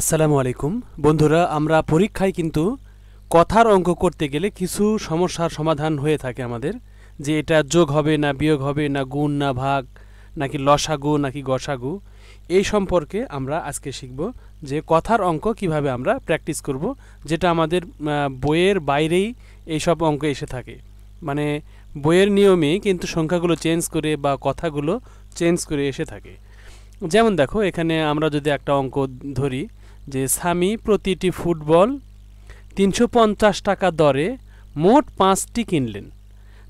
আসসালামু আলাইকুম বন্ধুরা আমরা পরীক্ষায় কিন্তু কথার অঙ্ক করতে গেলে কিছু সমস্যার সমাধান হয়ে থাকে আমাদের যে এটা যোগ হবে না বিয়োগ হবে না গুণ না ভাগ নাকি লসাগু নাকি গসাগু এই সম্পর্কে আমরা আজকে শিখব যে কথার অঙ্ক কিভাবে আমরা প্র্যাকটিস করব যেটা আমাদের বইয়ের বাইরেই এইসব অঙ্ক এসে থাকে মানে বইয়ের নিয়মে কিন্তু সংখ্যাগুলো চেঞ্জ করে বা কথাগুলো চেঞ্জ করে এসে থাকে যেমন দেখো এখানে আমরা যদি একটা অঙ্ক ধরি যে স্বামী প্রতিটি ফুটবল তিনশো টাকা দরে মোট পাঁচটি কিনলেন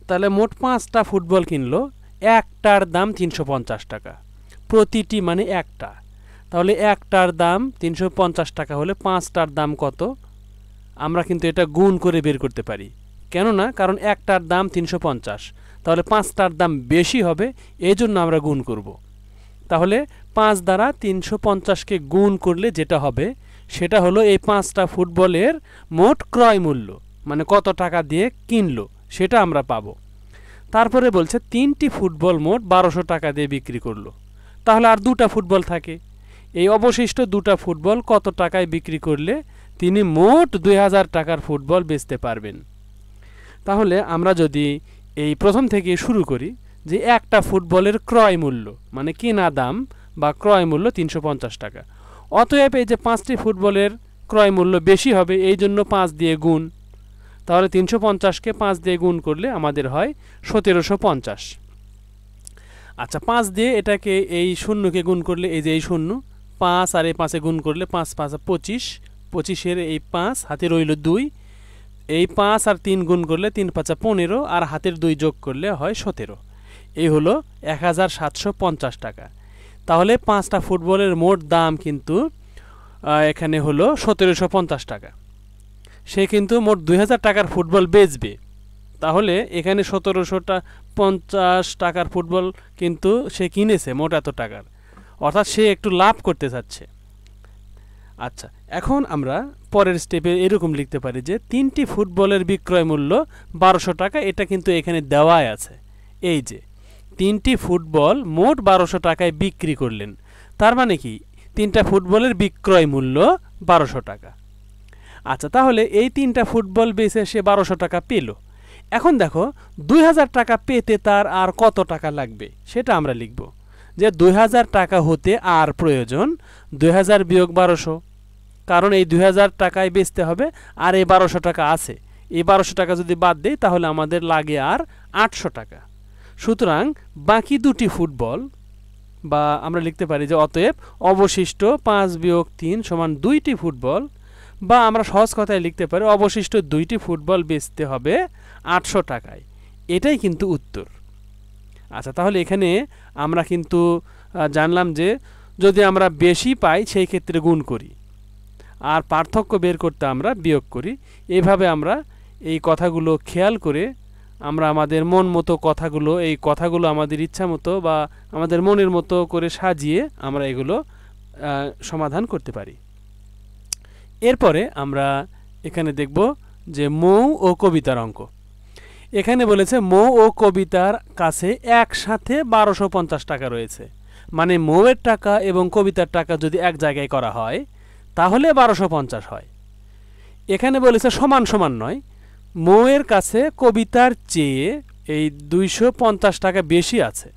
তাহলে মোট পাঁচটা ফুটবল কিনল একটার দাম তিনশো টাকা প্রতিটি মানে একটা তাহলে একটার দাম তিনশো টাকা হলে পাঁচটার দাম কত আমরা কিন্তু এটা গুণ করে বের করতে পারি কেননা কারণ একটার দাম তিনশো তাহলে পাঁচটার দাম বেশি হবে এই জন্য আমরা গুণ করবো তাহলে পাঁচ দ্বারা তিনশো পঞ্চাশকে গুণ করলে যেটা হবে সেটা হলো এই পাঁচটা ফুটবলের মোট ক্রয় মূল্য মানে কত টাকা দিয়ে কিনলো সেটা আমরা পাব তারপরে বলছে তিনটি ফুটবল মোট বারোশো টাকা দিয়ে বিক্রি করলো তাহলে আর দুটা ফুটবল থাকে এই অবশিষ্ট দুটা ফুটবল কত টাকায় বিক্রি করলে তিনি মোট দুই হাজার টাকার ফুটবল বেচতে পারবেন তাহলে আমরা যদি এই প্রথম থেকে শুরু করি যে একটা ফুটবলের ক্রয় মূল্য মানে কেনা দাম বা ক্রয় মূল্য তিনশো টাকা অতএব এই যে পাঁচটি ফুটবলের ক্রয় মূল্য বেশি হবে এই জন্য পাঁচ দিয়ে গুণ তাহলে তিনশো পঞ্চাশকে পাঁচ দিয়ে গুণ করলে আমাদের হয় সতেরোশো পঞ্চাশ আচ্ছা পাঁচ দিয়ে এটাকে এই শূন্যকে গুণ করলে এই যে এই শূন্য পাঁচ আর এই পাঁচে গুণ করলে পাঁচ পাঁচ পঁচিশ পঁচিশের এই পাঁচ হাতে রইল দুই এই পাঁচ আর তিন গুণ করলে তিন পাঁচা পনেরো আর হাতের দুই যোগ করলে হয় সতেরো এই হলো এক টাকা তাহলে পাঁচটা ফুটবলের মোট দাম কিন্তু এখানে হলো সতেরোশো পঞ্চাশ টাকা সে কিন্তু মোট দুই টাকার ফুটবল বেচবে তাহলে এখানে সতেরোশোটা পঞ্চাশ টাকার ফুটবল কিন্তু সে কিনেছে মোট এত টাকার অর্থাৎ সে একটু লাভ করতে চাচ্ছে আচ্ছা এখন আমরা পরের স্টেপে এরকম লিখতে পারি যে তিনটি ফুটবলের বিক্রয় মূল্য বারোশো টাকা এটা কিন্তু এখানে দেওয়াই আছে এই যে তিনটি ফুটবল মোট বারোশো টাকায় বিক্রি করলেন তার মানে কি তিনটা ফুটবলের বিক্রয় মূল্য বারোশো টাকা আচ্ছা তাহলে এই তিনটা ফুটবল বেচে সে বারোশো টাকা পেল এখন দেখো দুই হাজার টাকা পেতে তার আর কত টাকা লাগবে সেটা আমরা লিখব যে দুই হাজার টাকা হতে আর প্রয়োজন দুই হাজার বিয়োগ বারোশো কারণ এই দুই হাজার টাকায় বেচতে হবে আর এই বারোশো টাকা আছে এই বারোশো টাকা যদি বাদ দেয় তাহলে আমাদের লাগে আর আটশো টাকা সুতরাং বাকি দুটি ফুটবল বা আমরা লিখতে পারি যে অতএব অবশিষ্ট পাঁচ বিয়োগ তিন সমান দুইটি ফুটবল বা আমরা সহজ কথায় লিখতে পারি অবশিষ্ট দুইটি ফুটবল বেচতে হবে আটশো টাকায় এটাই কিন্তু উত্তর আচ্ছা তাহলে এখানে আমরা কিন্তু জানলাম যে যদি আমরা বেশি পাই সেই ক্ষেত্রে গুণ করি আর পার্থক্য বের করতে আমরা বিয়োগ করি এভাবে আমরা এই কথাগুলো খেয়াল করে আমরা আমাদের মন মতো কথাগুলো এই কথাগুলো আমাদের ইচ্ছা মতো বা আমাদের মনের মতো করে সাজিয়ে আমরা এগুলো সমাধান করতে পারি এরপরে আমরা এখানে দেখব যে মৌ ও কবিতার অঙ্ক এখানে বলেছে মৌ ও কবিতার কাছে একসাথে বারোশো পঞ্চাশ টাকা রয়েছে মানে মৌয়ের টাকা এবং কবিতার টাকা যদি এক জায়গায় করা হয় তাহলে বারোশো পঞ্চাশ হয় এখানে বলেছে সমান সমান নয় মৌয়ের কাছে কবিতার চেয়ে এই দুইশো পঞ্চাশ টাকা বেশি আছে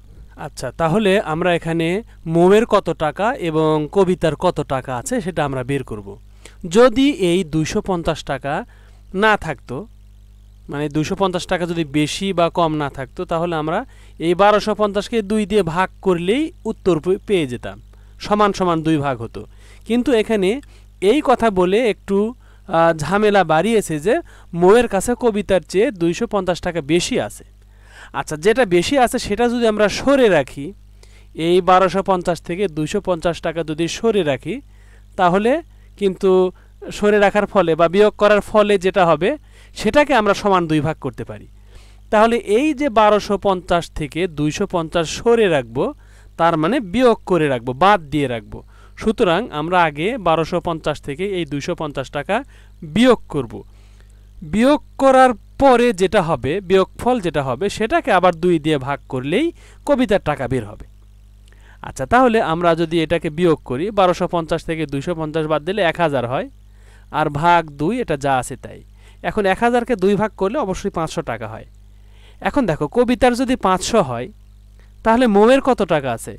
আচ্ছা তাহলে আমরা এখানে মৌয়ের কত টাকা এবং কবিতার কত টাকা আছে সেটা আমরা বের করব যদি এই দুইশো পঞ্চাশ টাকা না থাকতো মানে দুশো পঞ্চাশ টাকা যদি বেশি বা কম না থাকতো তাহলে আমরা এই বারোশো পঞ্চাশকে দুই দিয়ে ভাগ করলেই উত্তর পেয়ে যেতাম সমান সমান দুই ভাগ হতো কিন্তু এখানে এই কথা বলে একটু ঝামেলা বাড়িয়েছে যে মোয়ের কাছে কবিতার চেয়ে দুইশো পঞ্চাশ টাকা বেশি আছে আচ্ছা যেটা বেশি আছে সেটা যদি আমরা সরে রাখি এই বারোশো পঞ্চাশ থেকে দুইশো পঞ্চাশ টাকা যদি সরে রাখি তাহলে কিন্তু সরে রাখার ফলে বা বিয়োগ করার ফলে যেটা হবে সেটাকে আমরা সমান দুই ভাগ করতে পারি তাহলে এই যে বারোশো পঞ্চাশ থেকে দুইশো পঞ্চাশ সরে রাখবো তার মানে বিয়োগ করে রাখবো বাদ দিয়ে রাখবো সুতরাং আমরা আগে বারোশো পঞ্চাশ থেকে এই দুইশো পঞ্চাশ টাকা বিয়োগ করব বিয়োগ করার পরে যেটা হবে বিয়োগফল যেটা হবে সেটাকে আবার দুই দিয়ে ভাগ করলেই কবিতার টাকা বের হবে আচ্ছা তাহলে আমরা যদি এটাকে বিয়োগ করি বারোশো পঞ্চাশ থেকে দুইশো পঞ্চাশ বাদ দিলে এক হাজার হয় আর ভাগ দুই এটা যা আছে তাই এখন এক হাজারকে দুই ভাগ করলে অবশ্যই পাঁচশো টাকা হয় এখন দেখো কবিতার যদি পাঁচশো হয় তাহলে মোমের কত টাকা আছে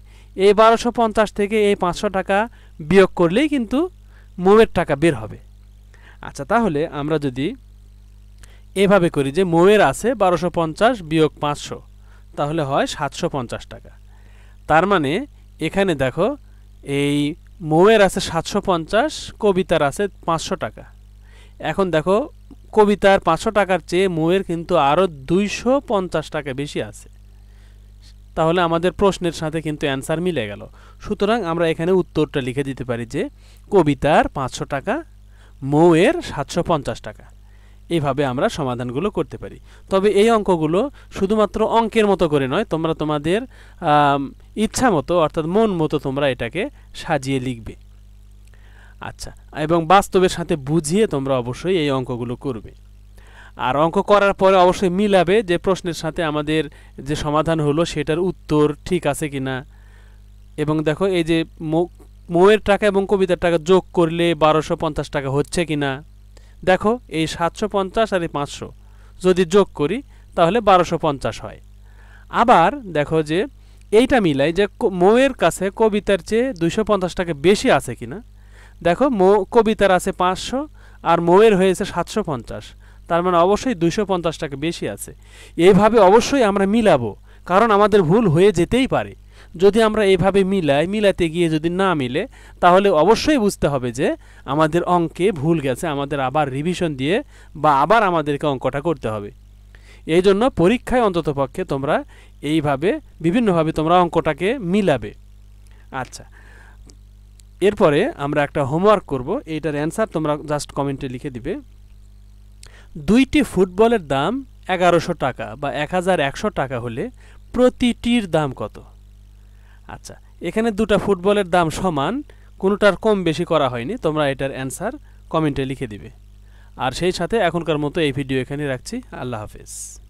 এই বারোশো পঞ্চাশ থেকে এই পাঁচশো টাকা বিয়োগ করলেই কিন্তু মোমের টাকা বের হবে আচ্ছা তাহলে আমরা যদি এভাবে করি যে মোমের আছে বারোশো পঞ্চাশ বিয়োগ পাঁচশো তাহলে হয় সাতশো পঞ্চাশ টাকা তার মানে এখানে দেখো এই মোমের আছে সাতশো পঞ্চাশ কবিতার আছে পাঁচশো টাকা এখন দেখো কবিতার পাঁচশো টাকার চেয়ে মোয়ের কিন্তু আরও দুইশো পঞ্চাশ টাকা বেশি আছে তাহলে আমাদের প্রশ্নের সাথে কিন্তু অ্যান্সার মিলে গেল সুতরাং আমরা এখানে উত্তরটা লিখে দিতে পারি যে কবিতার পাঁচশো টাকা মৌয়ের সাতশো পঞ্চাশ টাকা এইভাবে আমরা সমাধানগুলো করতে পারি তবে এই অঙ্কগুলো শুধুমাত্র অঙ্কের মতো করে নয় তোমরা তোমাদের ইচ্ছা মতো অর্থাৎ মন মতো তোমরা এটাকে সাজিয়ে লিখবে আচ্ছা এবং বাস্তবের সাথে বুঝিয়ে তোমরা অবশ্যই এই অঙ্কগুলো করবে আর অঙ্ক করার পরে অবশ্যই মিলাবে যে প্রশ্নের সাথে আমাদের যে সমাধান হলো সেটার উত্তর ঠিক আছে কি না এবং দেখো এই যে মোয়ের টাকা এবং কবিতার টাকা যোগ করলে বারোশো পঞ্চাশ টাকা হচ্ছে কি না দেখো এই সাতশো পঞ্চাশ আর এই পাঁচশো যদি যোগ করি তাহলে বারোশো পঞ্চাশ হয় আবার দেখো যে এইটা মিলাই যে মোয়ের কাছে কবিতার চেয়ে দুইশো পঞ্চাশ টাকা বেশি আছে কি না দেখো মো কবিতার আছে পাঁচশো আর মোয়ের হয়েছে সাতশো পঞ্চাশ তার মানে অবশ্যই দুশো পঞ্চাশ টাকা বেশি আছে এইভাবে অবশ্যই আমরা মিলাবো কারণ আমাদের ভুল হয়ে যেতেই পারে যদি আমরা এইভাবে মিলাই মিলাতে গিয়ে যদি না মিলে তাহলে অবশ্যই বুঝতে হবে যে আমাদের অঙ্কে ভুল গেছে আমাদের আবার রিভিশন দিয়ে বা আবার আমাদেরকে অঙ্কটা করতে হবে এই জন্য পরীক্ষায় অন্ততপক্ষে তোমরা এইভাবে বিভিন্নভাবে তোমরা অঙ্কটাকে মিলাবে আচ্ছা এরপরে আমরা একটা হোমওয়ার্ক করব এইটার অ্যান্সার তোমরা জাস্ট কমেন্টে লিখে দিবে দুইটি ফুটবলের দাম এগারোশো টাকা বা এক হাজার একশো টাকা হলে প্রতিটির দাম কত আচ্ছা এখানে দুটা ফুটবলের দাম সমান কোনোটার কম বেশি করা হয়নি তোমরা এটার অ্যান্সার কমেন্টে লিখে দিবে আর সেই সাথে এখনকার মতো এই ভিডিও এখানে রাখছি আল্লাহ হাফেজ